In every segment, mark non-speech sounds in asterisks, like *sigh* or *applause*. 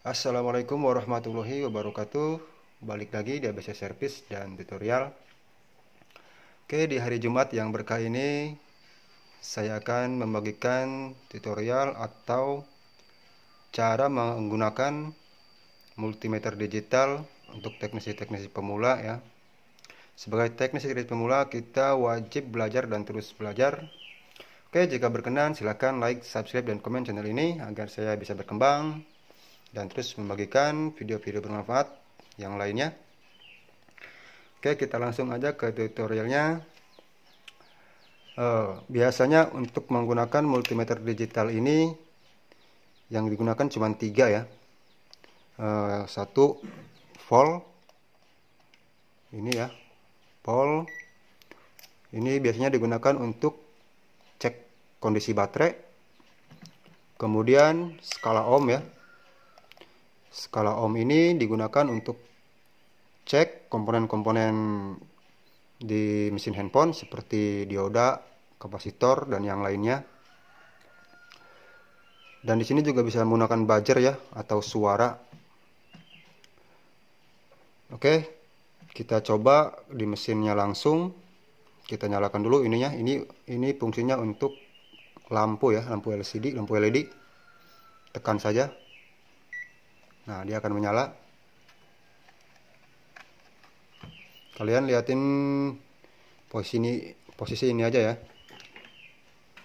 Assalamualaikum warahmatullahi wabarakatuh Balik lagi di ABC Service dan Tutorial Oke di hari Jumat yang berkah ini Saya akan membagikan tutorial atau Cara menggunakan multimeter digital Untuk teknisi-teknisi pemula ya Sebagai teknisi-teknisi pemula kita wajib belajar dan terus belajar Oke jika berkenan silahkan like, subscribe, dan komen channel ini Agar saya bisa berkembang dan terus membagikan video-video bermanfaat yang lainnya oke kita langsung aja ke tutorialnya uh, biasanya untuk menggunakan multimeter digital ini yang digunakan cuma tiga ya uh, satu volt ini ya volt ini biasanya digunakan untuk cek kondisi baterai kemudian skala ohm ya Skala ohm ini digunakan untuk cek komponen-komponen di mesin handphone seperti dioda, kapasitor dan yang lainnya. Dan di sini juga bisa menggunakan buzzer ya atau suara. Oke, kita coba di mesinnya langsung. Kita nyalakan dulu ininya. Ini ini fungsinya untuk lampu ya, lampu LCD, lampu LED. Tekan saja. Nah, dia akan menyala. Kalian liatin posisi ini, posisi ini aja ya.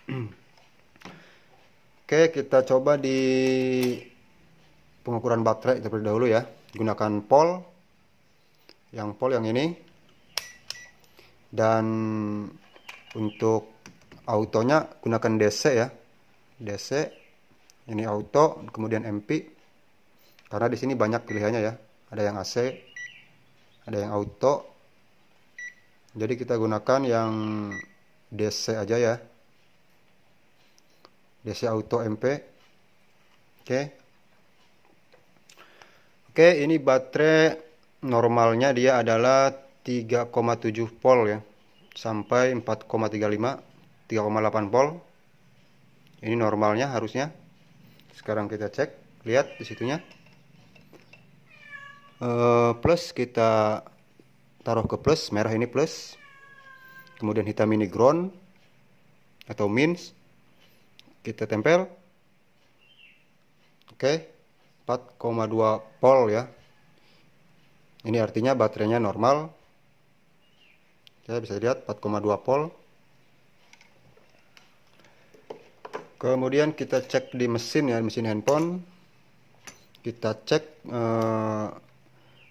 *clears throat* Oke, kita coba di pengukuran baterai terlebih dahulu ya. Gunakan pol, yang pol yang ini. Dan untuk autonya gunakan DC ya. DC, ini auto, kemudian MP. Karena di sini banyak pilihannya ya. Ada yang AC, ada yang auto. Jadi kita gunakan yang DC aja ya. DC auto MP. Oke. Okay. Oke, okay, ini baterai normalnya dia adalah 3,7 volt ya. Sampai 4,35, 3,8 volt. Ini normalnya harusnya. Sekarang kita cek, lihat di situnya. Eh, plus kita taruh ke plus merah ini plus kemudian hitam ini ground atau means kita tempel oke okay. 4,2 volt ya ini artinya baterainya normal saya bisa lihat 4,2 volt kemudian kita cek di mesin ya mesin handphone kita cek eh,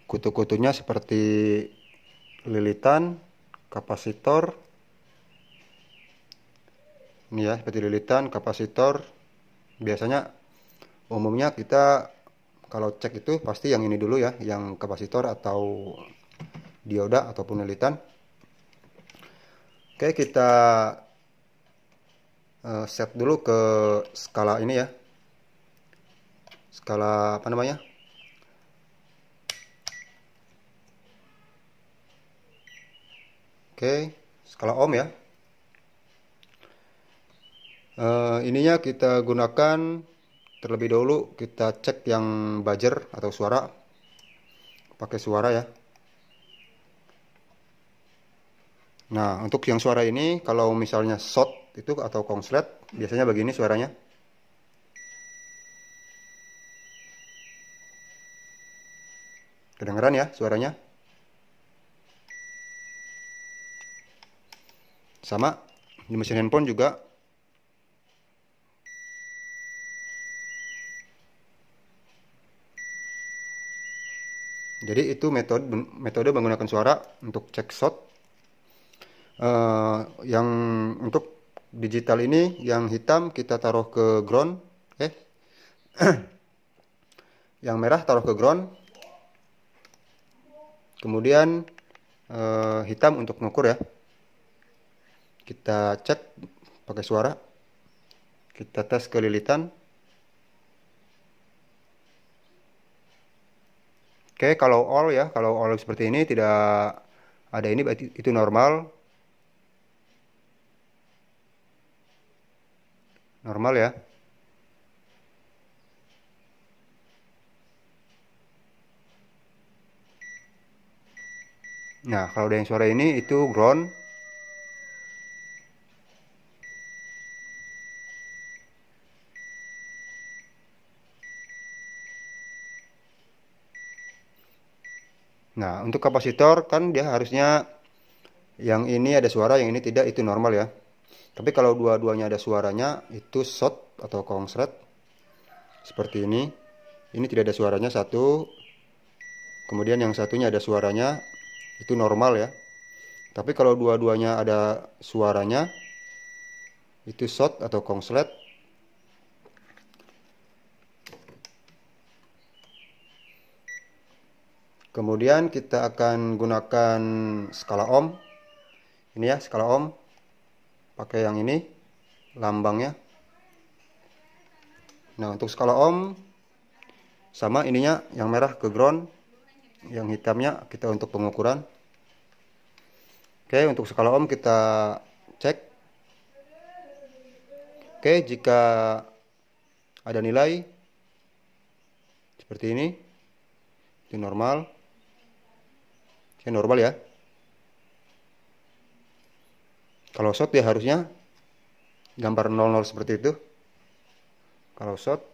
kutu-kutunya seperti lilitan, kapasitor. Ini ya, seperti lilitan, kapasitor. Biasanya umumnya kita kalau cek itu pasti yang ini dulu ya, yang kapasitor atau dioda ataupun lilitan. Oke, kita eh, set dulu ke skala ini ya. Skala apa namanya? Oke, skala ohm ya. Uh, ininya kita gunakan terlebih dahulu kita cek yang buzzer atau suara pakai suara ya nah untuk yang suara ini kalau misalnya shot itu atau konslet biasanya begini suaranya kedengeran ya suaranya sama di mesin handphone juga jadi itu metode metode menggunakan suara untuk cek shot uh, yang untuk digital ini yang hitam kita taruh ke ground eh *clears throat* yang merah taruh ke ground kemudian uh, hitam untuk ngukur ya kita cek pakai suara kita tes kelilitan oke kalau all ya kalau all seperti ini tidak ada ini itu normal normal ya Nah, kalau ada yang suara ini itu ground Nah, untuk kapasitor kan dia harusnya yang ini ada suara, yang ini tidak, itu normal ya. Tapi kalau dua-duanya ada suaranya, itu short atau kongsret. Seperti ini. Ini tidak ada suaranya satu. Kemudian yang satunya ada suaranya, itu normal ya. Tapi kalau dua-duanya ada suaranya, itu short atau kongsret. Kemudian kita akan gunakan skala ohm. Ini ya skala ohm. Pakai yang ini lambangnya. Nah, untuk skala ohm sama ininya yang merah ke ground, yang hitamnya kita untuk pengukuran. Oke, untuk skala ohm kita cek. Oke, jika ada nilai seperti ini, itu normal. Saya normal ya. Kalau shot ya harusnya gambar 00 seperti itu. Kalau shot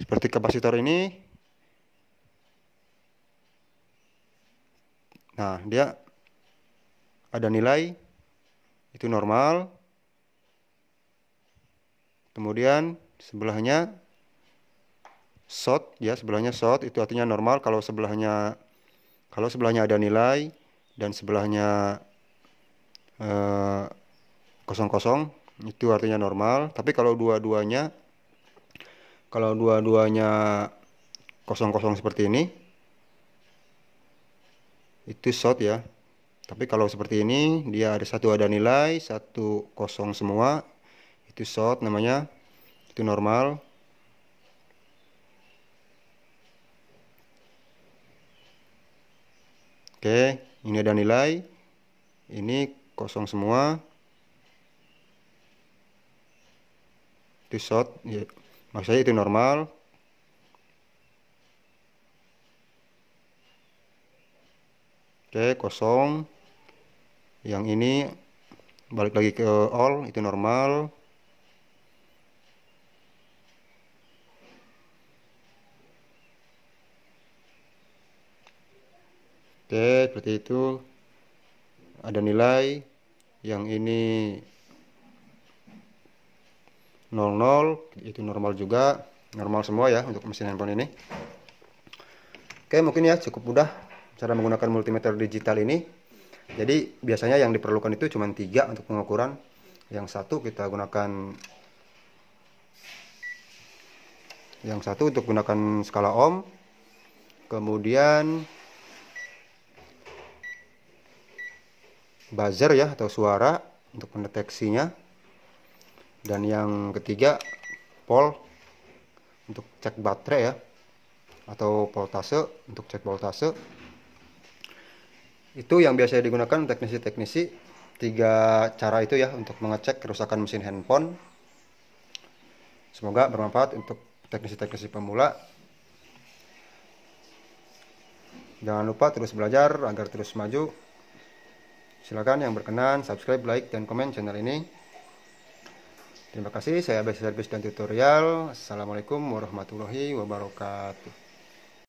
seperti kapasitor ini Nah, dia ada nilai itu normal. Kemudian sebelahnya short ya sebelahnya short itu artinya normal kalau sebelahnya kalau sebelahnya ada nilai dan sebelahnya eh, kosong kosong itu artinya normal tapi kalau dua-duanya kalau dua-duanya kosong-kosong seperti ini itu short ya tapi kalau seperti ini dia ada satu ada nilai satu kosong semua itu short namanya itu normal Oke, ini ada nilai. Ini kosong semua. Itu short, ya. Maksudnya itu normal. Oke, kosong. Yang ini balik lagi ke all, itu normal. Oke, seperti itu. Ada nilai yang ini 00 itu normal juga, normal semua ya untuk mesin handphone ini. Oke, mungkin ya cukup mudah cara menggunakan multimeter digital ini. Jadi biasanya yang diperlukan itu cuma tiga untuk pengukuran. Yang satu kita gunakan yang satu untuk gunakan skala ohm kemudian buzzer ya atau suara untuk mendeteksinya dan yang ketiga pol untuk cek baterai ya atau voltase untuk cek voltase itu yang biasa digunakan teknisi-teknisi tiga cara itu ya untuk mengecek kerusakan mesin handphone semoga bermanfaat untuk teknisi-teknisi pemula jangan lupa terus belajar agar terus maju Silakan yang berkenan subscribe, like, dan komen channel ini. Terima kasih, saya Abis Service dan Tutorial. Assalamualaikum warahmatullahi wabarakatuh.